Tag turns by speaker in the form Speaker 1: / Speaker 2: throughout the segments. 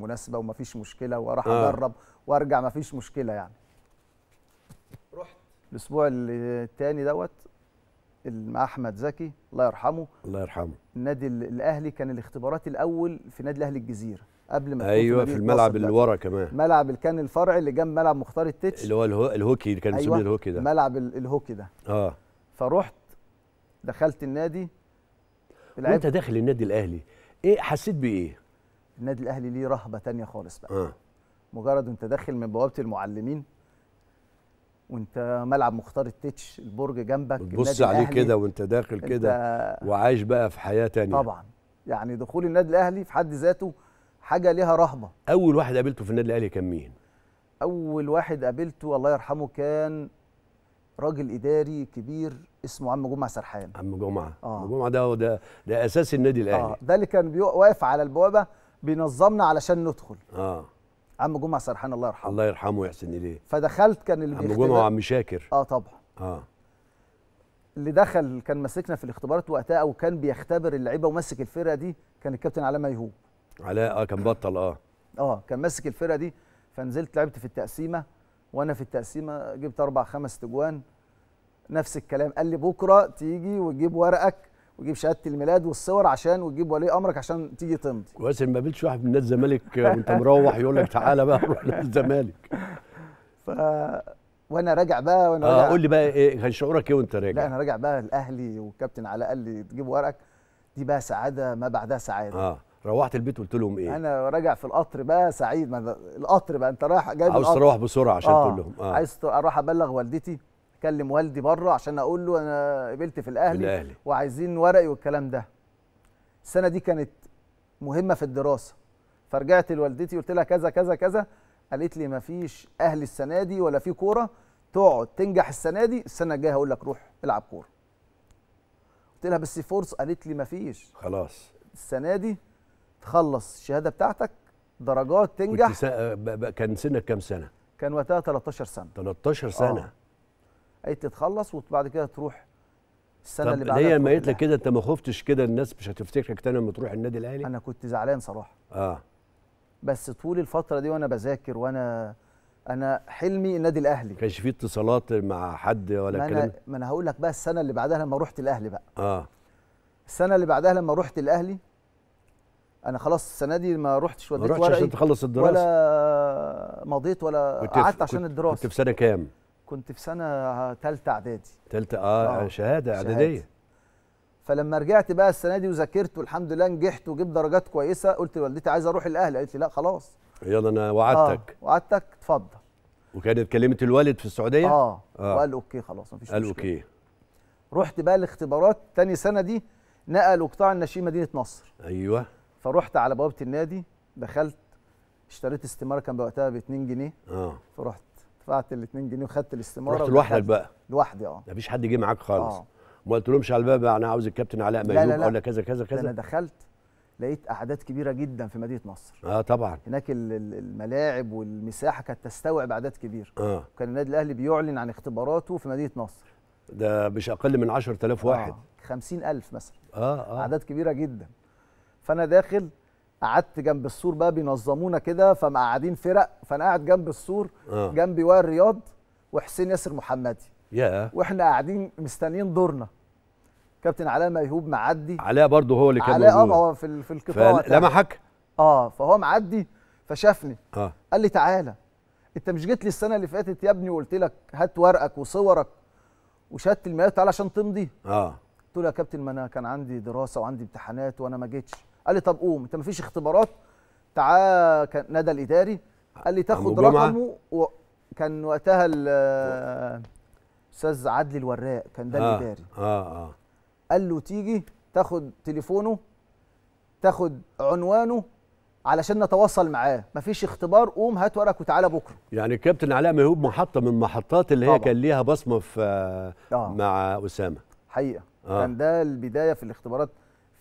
Speaker 1: مناسبه ومفيش مشكله واروح آه. اجرب وارجع مفيش مشكله يعني رحت الاسبوع الثاني دوت مع احمد زكي الله يرحمه الله يرحمه النادي الاهلي كان الاختبارات الاول في نادي الاهلي الجزيره قبل ما ايوه في الملعب اللي ورا كمان ملعب اللي كان الفرع اللي جنب ملعب مختار التتش اللي
Speaker 2: هو الهوكي اللي كان أيوة الهوكي ده
Speaker 1: ملعب الهوكي ده اه فرحت دخلت النادي وانت داخل
Speaker 2: النادي الاهلي ايه حسيت بايه
Speaker 1: النادي الاهلي ليه رهبه تانية خالص بقى آه. مجرد انت داخل من بوابه المعلمين وانت ملعب مختار التتش البرج جنبك بتبص عليه كده وانت داخل كده
Speaker 2: وعايش بقى في حياه تانية طبعا
Speaker 1: يعني دخول النادي الاهلي في حد ذاته حاجه ليها رهبه
Speaker 2: اول واحد قابلته في النادي الاهلي كان مين
Speaker 1: اول واحد قابلته الله يرحمه كان راجل اداري كبير اسمه عم جمعه سرحان عم جمعه آه. عم جمعه ده ده
Speaker 2: ده اساس النادي
Speaker 1: الاهلي آه. ده اللي كان واقف على البوابه بينظمنا علشان ندخل اه عم جمعه سرحان الله يرحمه
Speaker 2: الله يرحمه ويحسن اليه
Speaker 1: فدخلت كان اللي عم جمعه وعم شاكر اه طبعا اه اللي دخل كان ماسكنا في الاختبارات وقتها او كان بيختبر اللعيبه وماسك الفرقه دي كان الكابتن علاء ميهوب
Speaker 2: علاء اه كان بطل اه
Speaker 1: اه كان ماسك الفرقه دي فنزلت لعبت في التقسيمه وانا في التقسيمه جبت اربع خمس تجوان نفس الكلام قال لي بكره تيجي وتجيب ورقك وجيب شهاده الميلاد والصور عشان وتجيب ولي امرك عشان تيجي تمضي
Speaker 2: كويس ما قابلتش واحد من نادي الزمالك آه، وانت مروح يقول لك تعالى بقى روح نادي الزمالك
Speaker 1: ف وانا راجع بقى وانا آه قول لي
Speaker 2: بقى ايه كان شعورك ايه وانت راجع لا انا
Speaker 1: راجع بقى الاهلي والكابتن علاء قال لي تجيب ورقك دي بقى سعاده ما بعدها سعاده اه
Speaker 2: روحت البيت قلت لهم ايه
Speaker 1: انا راجع في القطر بقى سعيد ما القطر بقى انت رايح جايب عاوز تروح بسرعه عشان آه. تقول لهم آه. عايز اروح ابلغ والدتي اكلم والدي بره عشان اقول له انا قبلت في الاهلي, الأهلي. وعايزين ورقي والكلام ده السنه دي كانت مهمه في الدراسه فرجعت لوالدتي قلت لها كذا كذا كذا قالت لي ما فيش اهلي السنه دي ولا في كوره تقعد تنجح السنه دي السنه الجايه هقول لك روح العب كوره قلت لها بس فرصه قالت لي ما فيش خلاص السنه دي تخلص الشهاده بتاعتك درجات تنجح كان سنك كام سنه كان وقتها 13 سنه 13 سنه آه. قالت تتخلص وبعد كده تروح السنه اللي بعدها هي لما قالت لك كده انت ما خفتش كده الناس مش هتفتكرك تاني لما تروح النادي الاهلي انا كنت زعلان صراحه اه بس طول الفتره دي وانا بذاكر وانا انا حلمي النادي الاهلي ما كانش في اتصالات
Speaker 2: مع حد ولا ما أنا
Speaker 1: ما انا هقول لك بقى السنه اللي بعدها لما رحت الاهلي بقى اه السنه اللي بعدها لما رحت الاهلي انا خلاص السنه دي ما رحتش وديت ورقي عشان تخلص الدراسه ولا مضيت ولا قعدت عشان الدراسه
Speaker 2: كنت في سنه كام
Speaker 1: كنت في سنه ثالثه اعدادي
Speaker 2: ثالثه آه, اه شهاده اعداديه
Speaker 1: فلما رجعت بقى السنه دي وذاكرت والحمد لله نجحت وجبت درجات كويسه قلت لوالدتي عايز اروح الاهلي قالت لي لا خلاص
Speaker 2: يلا انا وعدتك
Speaker 1: آه وعدتك اتفضل
Speaker 2: وكانت كلمت الوالد في السعوديه اه, آه. وقال اوكي
Speaker 1: خلاص مفيش قال مشكله قال اوكي رحت بقى الاختبارات تاني سنه دي نقلوا قطاع الناشئين مدينه نصر ايوه فرحت على بوابه النادي دخلت اشتريت استماره كان وقتها ب 2 جنيه اه فرحت دفعت ال 2 جنيه وخدت الاستماره رحت لوحدك بقى لوحدي اه
Speaker 2: مفيش حد جه معاك خالص آه. ما لهمش على الباب انا عاوز الكابتن علاء ميدوب ولا كذا كذا كذا انا
Speaker 1: دخلت لقيت اعداد كبيره جدا في مدينه نصر اه طبعا هناك الملاعب والمساحه كانت تستوعب اعداد كبير اه كان النادي الاهلي بيعلن عن اختباراته في مدينه نصر
Speaker 2: ده مش اقل من 10000 واحد آه.
Speaker 1: 50000 مثلا اه اه اعداد كبيره جدا فانا داخل قعدت جنب السور بقى بينظمونا كده فمقعدين فرق فانا قاعد جنب السور آه. جنبي وائل رياض وحسين ياسر محمدي يا واحنا قاعدين مستنيين دورنا كابتن علاء ميهوب معدي
Speaker 2: علاء برضه هو اللي كان علاء اه هو
Speaker 1: في في القطاع لمحك اه فهو معدي فشافني آه. قال لي تعالى انت مش جيت لي السنه اللي فاتت يا ابني وقلت لك هات ورقك وصورك وشهاده الميلاد تعالى عشان تمضي اه قلت له يا كابتن ما انا كان عندي دراسه وعندي امتحانات وانا ما جيتش قال لي طب قوم انت ما فيش اختبارات تعال كان ندى الاداري قال لي تاخد رقمه و... كان وقتها الاستاذ عدلي الوراق كان ده آه الاداري اه اه قال له تيجي تاخد تليفونه تاخد عنوانه علشان نتواصل معاه مفيش اختبار قوم هات ورقك وتعالى بكره
Speaker 2: يعني الكابتن علاء ميهوب محطه من محطات اللي طبعا. هي كان ليها بصمه في آه. مع اسامه
Speaker 1: حقيقه آه. كان ده البدايه في الاختبارات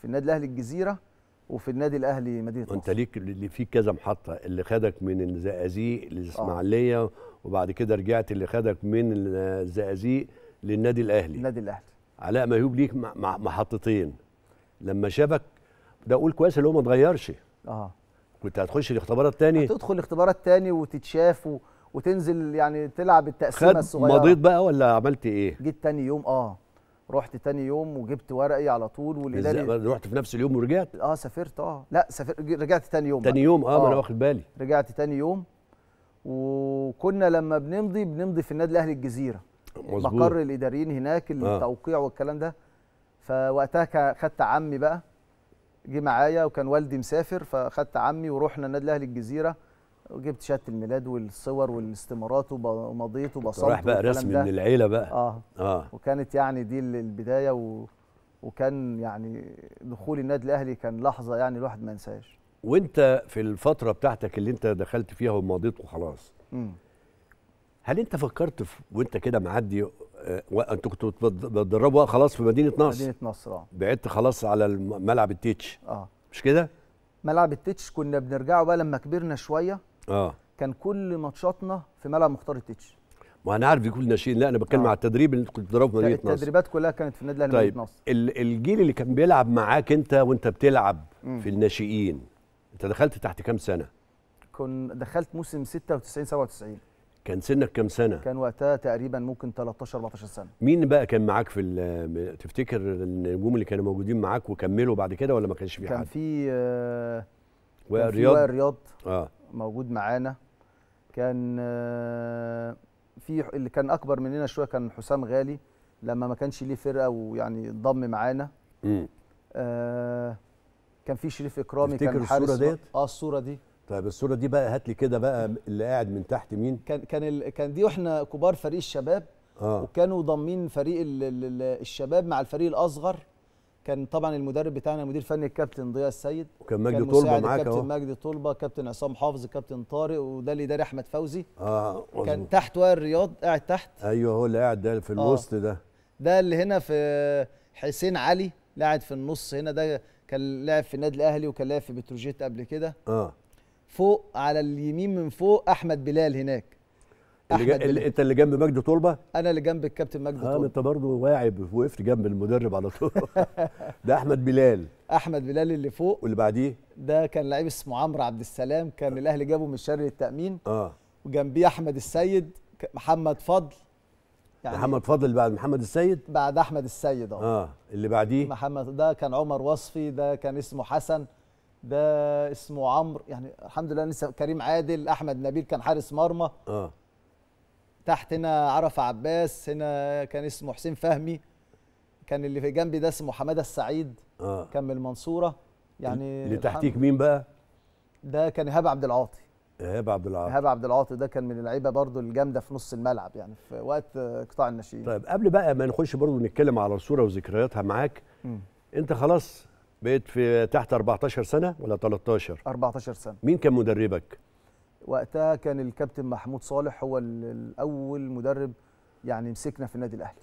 Speaker 1: في النادي الاهلي الجزيره وفي النادي الاهلي مدينه مصر انت
Speaker 2: ليك اللي فيه كذا محطه اللي خدك من الزقازيق للاسماعيليه آه. وبعد كده رجعت اللي خدك من الزقازيق للنادي الاهلي النادي الاهلي علاء مهيوب ليك محطتين لما شافك ده اقول كويس اللي هو ما اتغيرش اه كنت هتخش الاختبارات تاني
Speaker 1: هتدخل الاختبارات تاني وتتشاف و... وتنزل يعني تلعب التقسيمه الصغيره خد مضيت
Speaker 2: بقى ولا عملت ايه؟
Speaker 1: جيت تاني يوم اه رحت تاني يوم وجبت ورقي على طول والاداري
Speaker 2: رحت في نفس اليوم ورجعت
Speaker 1: اه سافرت اه لا سافرت رجعت تاني يوم تاني يوم اه, آه. ما انا آه. واخد بالي رجعت تاني يوم وكنا لما بنمضي بنمضي في النادي الاهلي الجزيره مظبوط مقر الاداريين هناك آه. التوقيع آه. والكلام ده فوقتها خدت عمي بقى جه معايا وكان والدي مسافر فخدت عمي ورحنا النادي الاهلي الجزيره وجبت شهاده الميلاد والصور والاستمارات ومضيت وبصمت رايح بقى رسمي من العيله بقى اه اه وكانت يعني دي البدايه و... وكان يعني دخول النادي الاهلي كان لحظه يعني الواحد ما ينساهاش
Speaker 2: وانت في الفتره بتاعتك اللي انت دخلت فيها ومضيت وخلاص امم هل انت فكرت في وانت كده معدي آه، انتوا كنتوا بتدربوا خلاص في مدينه نصر مدينه نصر اه بعدت خلاص على ملعب التيتش اه مش كده؟
Speaker 1: ملعب التيتش كنا بنرجعه بقى لما كبرنا شويه اه كان كل ماتشاتنا في ملعب مختار التتش
Speaker 2: ما انا عارف كل ناشئين لا انا بتكلم آه. على التدريب اللي كنت بتدربه في مدينه نصر التدريبات
Speaker 1: كلها كانت في النادي الاهلي طيب. مدينه
Speaker 2: نصر الجيل اللي كان بيلعب معاك انت وانت بتلعب م. في الناشئين انت دخلت تحت كام سنه؟
Speaker 1: كنت دخلت موسم 96 97
Speaker 2: كان سنك كام سنه؟
Speaker 1: كان وقتها تقريبا ممكن 13 14 سنه
Speaker 2: مين بقى كان معاك في تفتكر النجوم اللي كانوا موجودين معاك وكملوا بعد كده ولا ما كانش في حد؟ كان
Speaker 1: في آه وائل رياض وائل رياض اه موجود معانا كان آه، في اللي كان اكبر مننا شويه كان حسام غالي لما ما كانش ليه فرقه ويعني انضم معانا آه، كان في شريف اكرامي كان حارس الصوره ديت اه الصوره دي طيب الصوره دي بقى هات لي كده بقى اللي قاعد من تحت مين كان كان كان دي واحنا كبار فريق الشباب آه. وكانوا ضامين فريق ال الشباب مع الفريق الاصغر كان طبعا المدرب بتاعنا المدير الفني الكابتن ضياء السيد وكان مجدي طلبه معاك كابتن مجدي طلبه كابتن عصام حافظ كابتن طارق وده اللي داري احمد فوزي
Speaker 2: اه كان مزبوط.
Speaker 1: تحت وائل الرياض قاعد تحت
Speaker 2: ايوه هو اللي قاعد ده في آه. الوسط آه. ده
Speaker 1: ده اللي هنا في حسين علي لاعب في النص هنا ده كان لاعب في النادي الاهلي وكان لاعب في بتروجيت قبل كده اه فوق على اليمين من فوق احمد بلال هناك اللي, اللي انت
Speaker 2: اللي جنب مجدي طلبه
Speaker 1: انا اللي جنب الكابتن مجدي طلبه اه انت برضه واعي وقفت جنب المدرب على طول ده احمد بلال احمد بلال اللي فوق واللي بعديه ده كان لعيب اسمه عمرو عبد السلام كان آه. الاهلي جابه من شر التامين اه وجنبيه احمد السيد محمد فضل يعني محمد فضل بعد محمد السيد بعد احمد السيد اه اللي بعديه محمد ده كان عمر وصفي ده كان اسمه حسن ده اسمه عمرو يعني الحمد لله لسه كريم عادل احمد نبيل كان حارس مرمى اه تحت هنا عرف عباس هنا كان اسمه حسين فهمي كان اللي في جنبي ده اسمه حماده السعيد آه. كان من المنصوره يعني اللي تحتيك مين بقى ده كان ايهاب عبد العاطي
Speaker 2: ايهاب عبد العاطي ايهاب
Speaker 1: عبد العاطي ده كان من اللعيبه برضو الجامده في نص الملعب يعني في وقت قطاع الناشئين طيب
Speaker 2: قبل بقى ما نخش برضو نتكلم على الصوره وذكرياتها معاك م. انت خلاص بقيت في تحت 14 سنه ولا 13
Speaker 1: 14 سنه
Speaker 2: مين كان مدربك
Speaker 1: وقتها كان الكابتن محمود صالح هو الاول مدرب يعني مسكنا في النادي الاهلي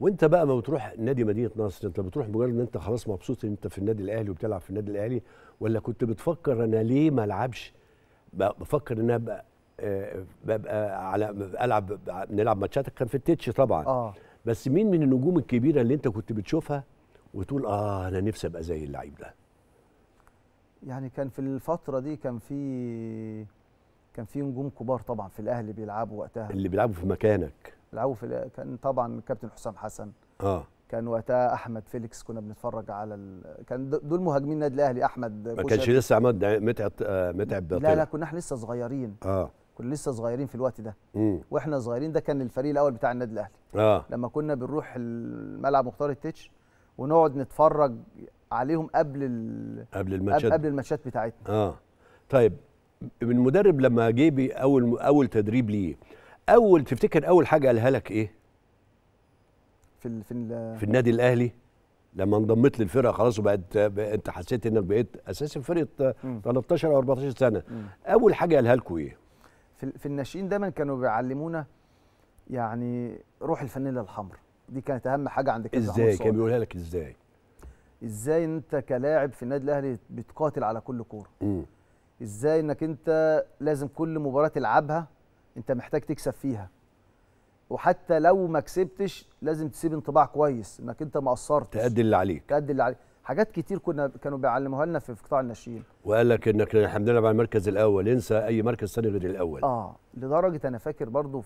Speaker 2: وانت بقى ما بتروح نادي مدينه نصر انت بتروح مجرد ان انت خلاص مبسوط ان انت في النادي الاهلي وبتلعب في النادي الاهلي ولا كنت بتفكر انا ليه ما العبش بفكر ان انا ابقى آه، ببقى على العب نلعب ماتشاتك كان في التتش طبعا آه. بس مين من النجوم الكبيره اللي انت كنت بتشوفها وتقول اه انا نفسي ابقى زي اللعيب ده
Speaker 1: يعني كان في الفتره دي كان في كان في نجوم كبار طبعا في الاهلي بيلعبوا وقتها اللي بيلعبوا في مكانك بيلعبوا في كان طبعا كابتن حسام حسن اه كان وقتها احمد فيليكس كنا بنتفرج على ال... كان دول مهاجمين النادي الاهلي احمد ما كانش
Speaker 2: لسه عماد متعب متعب آه، لا لا كنا
Speaker 1: احنا لسه صغيرين اه كنا لسه صغيرين في الوقت ده مم. واحنا صغيرين ده كان الفريق الاول بتاع النادي الاهلي اه لما كنا بنروح الملعب مختار التتش ونقعد نتفرج عليهم قبل ال... قبل الماتشات قبل الماتشات بتاعتنا
Speaker 2: اه طيب المدرب لما جه اول اول تدريب ليه اول تفتكر اول حاجه قالها لك ايه
Speaker 1: في الـ في, الـ في النادي
Speaker 2: الاهلي لما انضميت للفرقه خلاص وبقت انت حسيت انك بقيت اساسي في فرقه 13 او 14 سنه مم. اول حاجه قالها لكم ايه
Speaker 1: في في الناشئين دايما كانوا بيعلمونا يعني روح الفانيلا الحمر دي كانت اهم حاجه عند ازاي كان بيقولها لك ازاي ازاي انت كلاعب في النادي الاهلي بتقاتل على كل كوره ازاي انك انت لازم كل مباراه تلعبها انت محتاج تكسب فيها وحتى لو ما كسبتش لازم تسيب انطباع كويس انك انت ما قصرتش تأدي اللي عليك تأدي اللي عليك حاجات كتير كنا كانوا بيعلموها لنا في قطاع الناشئين
Speaker 2: وقال لك انك الحمد لله بقى المركز الاول انسى اي مركز ثاني غير الاول
Speaker 1: اه لدرجه انا فاكر برضو